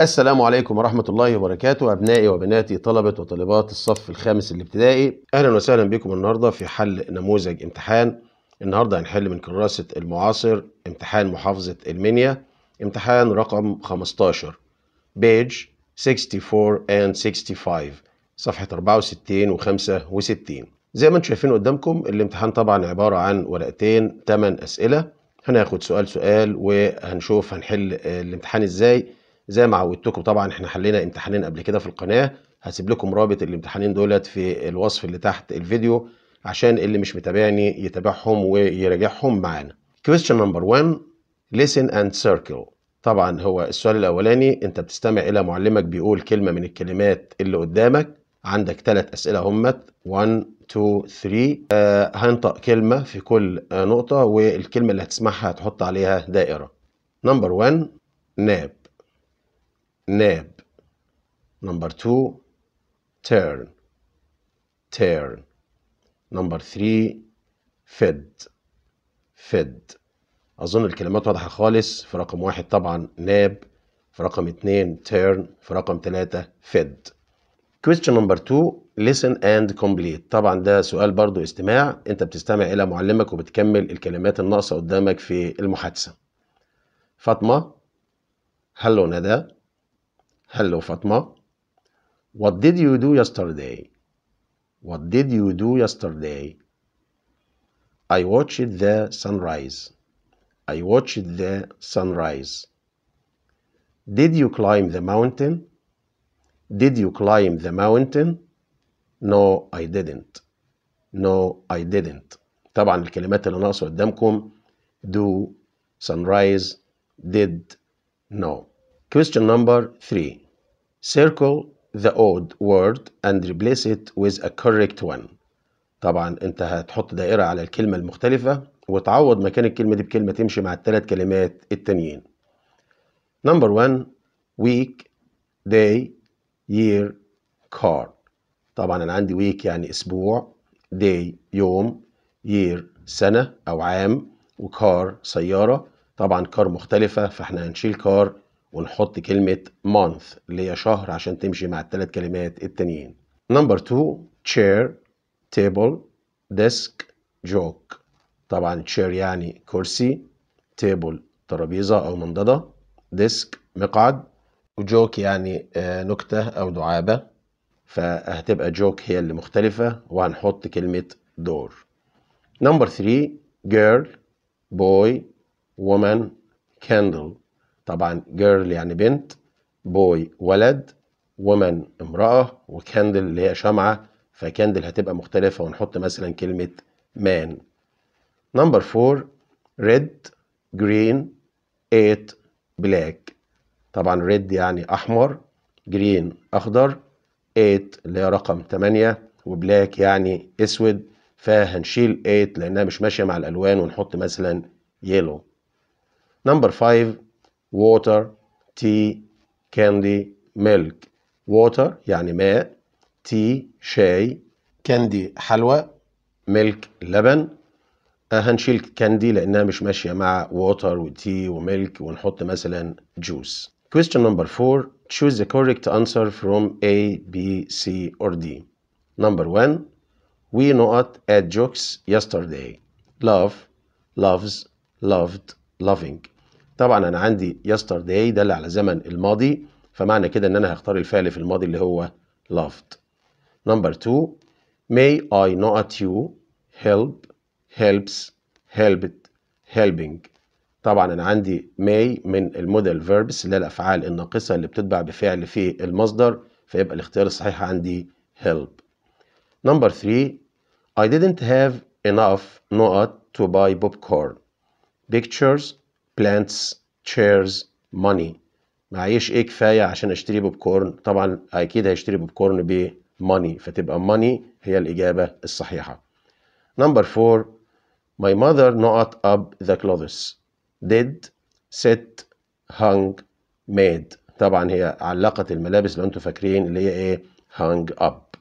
السلام عليكم ورحمة الله وبركاته أبنائي وبناتي طلبة وطالبات الصف الخامس الابتدائي أهلا وسهلا بكم النهاردة في حل نموذج امتحان النهاردة هنحل من كراسة المعاصر امتحان محافظة المنيا امتحان رقم 15 بيج 64 and 65 صفحة 64 و 65 زي ما انتم شايفين قدامكم الامتحان طبعا عبارة عن ورقتين 8 أسئلة هناخد سؤال سؤال وهنشوف هنحل الامتحان ازاي زي ما عودتكم طبعا احنا حلينا امتحانين قبل كده في القناه هسيب لكم رابط الامتحانين دولت في الوصف اللي تحت الفيديو عشان اللي مش متابعني يتابعهم ويراجعهم معانا كويستشن نمبر 1 listen and circle طبعا هو السؤال الاولاني انت بتستمع الى معلمك بيقول كلمه من الكلمات اللي قدامك عندك ثلاث اسئله همت 1 2 3 هنطق كلمه في كل نقطه والكلمه اللي هتسمعها هتحط عليها دائره نمبر 1 ناب nab number two turn turn number three fed fed أظن الكلمات واضحة خالص في رقم واحد طبعا ناب في رقم اتنين turn في رقم تلاتة fed question number two listen and complete طبعا ده سؤال برضو استماع انت بتستمع الى معلمك وبتكمل الكلمات الناقصة قدامك في المحادثة فاطمة هلو ندى Hello, Fatma. What did you do yesterday? What did you do yesterday? I watched the sunrise. I watched the sunrise. Did you climb the mountain? Did you climb the mountain? No, I didn't. No, I didn't. طبعا الكلمات اللي ناقصه قدامكم do sunrise did no Question number three. Circle the odd word and replace it with a correct one. طبعا انت هتحط دائرة على الكلمة المختلفة وتعوض مكان الكلمة دي بكلمة تمشي مع الثلاث كلمات التانيين. Number one. week day year car طبعا انا عندي week يعني اسبوع day يوم year سنة او عام وكار سيارة طبعا كار مختلفة فاحنا هنشيل كار ونحط كلمة month اللي هي شهر عشان تمشي مع الثلاث كلمات التانيين نمبر two chair table desk joke طبعا chair يعني كرسي table ترابيزة أو منضدة desk مقعد وجوك يعني آه، نكتة أو دعابة فهتبقى جوك هي اللي مختلفة وهنحط كلمة دور نمبر 3 girl boy woman candle طبعا جيرل يعني بنت بوي ولد ومن امرأة وكاندل اللي هي شمعة فكاندل هتبقى مختلفة ونحط مثلا كلمة مان نمبر فور ريد جرين ايت بلاك طبعا ريد يعني أحمر جرين أخضر ايت اللي هي رقم تمانية وبلاك يعني أسود فهنشيل 8 لأنها مش ماشية مع الألوان ونحط مثلا يلو نمبر five water tea candy milk water يعني ماء tea شاي Candy, حلوى Milk, لبن هنشيل candy لأنها مش ماشية مع tea و milk ونحط مثلا juice. Question number 4 Choose the correct answer from A, B, C or D Number 1 We not at jokes yesterday Love, loves, loved, loving طبعا انا عندي yesterday دل على زمن الماضي فمعنى كده ان انا هختار الفعل في الماضي اللي هو loved number two may I not you help helps helped helping طبعا انا عندي may من المودل verbs اللي هي الافعال الناقصه اللي بتتبع بفعل في المصدر فيبقى الاختيار الصحيح عندي help number three I didn't have enough not to buy popcorn pictures plants chairs money معيش ايه كفايه عشان اشتري بوب كورن طبعا اكيد هيشتري بوب كورن ب money فتبقى money هي الاجابه الصحيحه Number four, my mother knot up the clothes did set hung made طبعا هي علقت الملابس لو انتم فاكرين اللي هي ايه hung up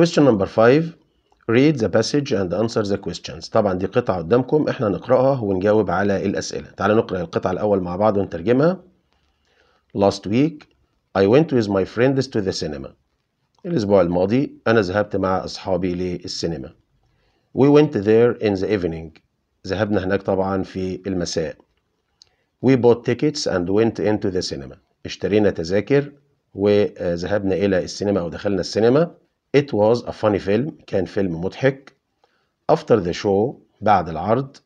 question number five. read the passage and answer the questions طبعا دي قطعة قدامكم احنا نقرأها ونجاوب على الأسئلة تعال نقرأ القطعة الأول مع بعض ونترجمها last week I went with my friends to the cinema الأسبوع الماضي أنا ذهبت مع أصحابي للسينما We went there in the evening ذهبنا هناك طبعا في المساء We bought tickets and went into the cinema اشترينا تذاكر وذهبنا إلى السينما أو دخلنا السينما It was a funny film كان فيلم مضحك After the show بعد العرض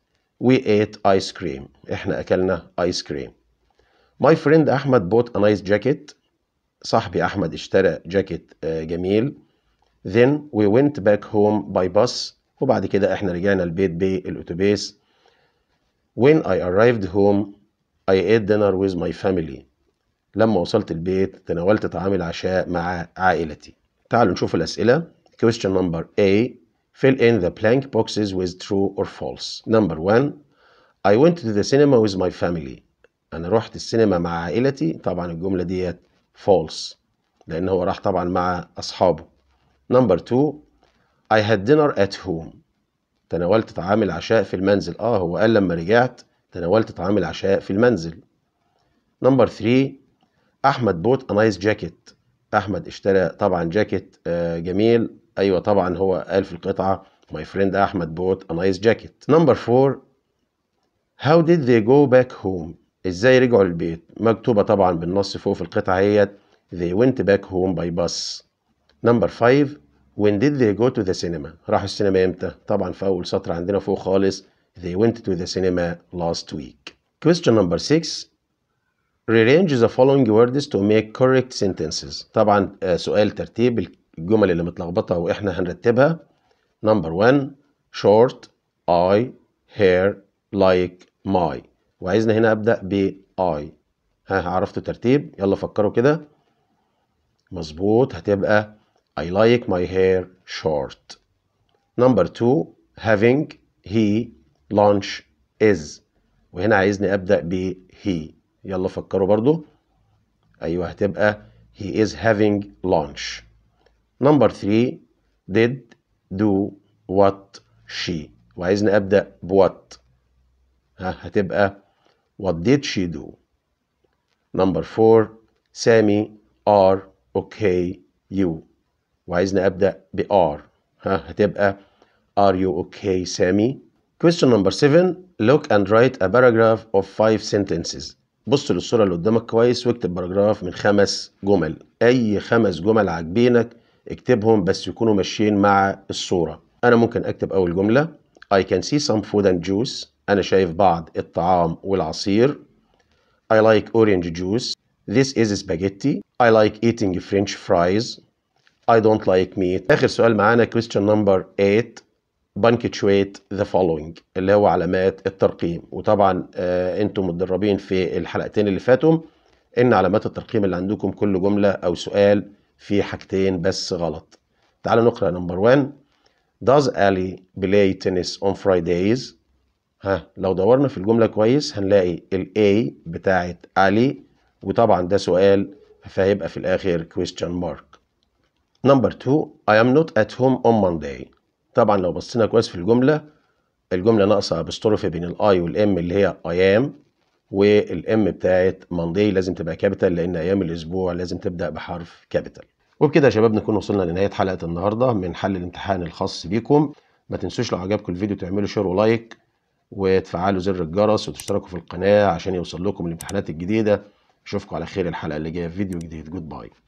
We ate ice cream احنا اكلنا ice cream My friend أحمد bought a nice jacket صاحبي أحمد اشترى جاكيت جميل Then we went back home by bus وبعد كده احنا رجعنا البيت بالأتوبيس When I arrived home I ate dinner with my family لما وصلت البيت تناولت طعام العشاء مع عائلتي تعالوا نشوف الأسئلة question number A fill in the blank boxes with true or false number one I went to the cinema with my family أنا رحت السينما مع عائلتي طبعا الجملة ديت false لأن هو راح طبعا مع أصحابه number two I had dinner at home تناولت طعام العشاء في المنزل آه هو قال لما رجعت تناولت طعام العشاء في المنزل number three. أحمد bought a nice jacket احمد اشترى طبعا جاكيت آه، جميل ايوه طبعا هو قال في القطعه ماي فريند احمد بوت ا نايس جاكيت نمبر 4 هاو ديد ذي جو باك هوم ازاي رجعوا البيت مكتوبه طبعا بالنص فوق في القطعه هي they went back home by bus نمبر 5 when did they go to the cinema راحوا السينما امتى طبعا في اول سطر عندنا فوق خالص they went to the cinema last week question number 6 rearrange the following words to make correct sentences طبعا سؤال ترتيب الجمل اللي متلخبطه واحنا هنرتبها number 1 short I hair like my وعايزنا هنا ابدا ب I ها عرفتوا الترتيب يلا فكروا كده مظبوط هتبقى I like my hair short number 2 having he lunch is وهنا عايزني ابدا ب he يلا فكروا برضو أيوة هتبقى he is having lunch number three did do what she وعايزني أبدأ what ها هتبقى what did she do number four Sammy are okay you وعايزني أبدأ ب are ها هتبقى are you okay Sammy? question number seven look and write a paragraph of five sentences بص للصورة اللي قدامك كويس واكتب باراجراف من خمس جمل أي خمس جمل عاجبينك اكتبهم بس يكونوا ماشيين مع الصورة أنا ممكن أكتب أول جملة I can see some food and juice أنا شايف بعض الطعام والعصير I like orange juice This is spaghetti I like eating french fries I don't like meat آخر سؤال معانا question number 8 بانكتشويت ذا فولوينج اللي هو علامات الترقيم وطبعا آه، انتم متدربين في الحلقتين اللي فاتوا ان علامات الترقيم اللي عندكم كل جمله او سؤال في حاجتين بس غلط تعال نقرا نمبر 1 Does Ali play tennis on Fridays؟ ها لو دورنا في الجملة كويس هنلاقي الـ A بتاعت Ali وطبعا ده سؤال فهيبقى في الآخر question mark. نمبر 2 I am not at home on Monday. طبعا لو بصينا كويس في الجمله الجمله ناقصه ابستروفي بين الاي والام اللي هي ايام والام بتاعت مانداي لازم تبقى كابيتال لان ايام الاسبوع لازم تبدا بحرف كابيتال وبكده يا شباب نكون وصلنا لنهايه حلقه النهارده من حل الامتحان الخاص بيكم ما تنسوش لو عجبكم الفيديو تعملوا شير ولايك وتفعلوا زر الجرس وتشتركوا في القناه عشان يوصل لكم الامتحانات الجديده اشوفكم على خير الحلقه اللي جايه في فيديو جديد جود باي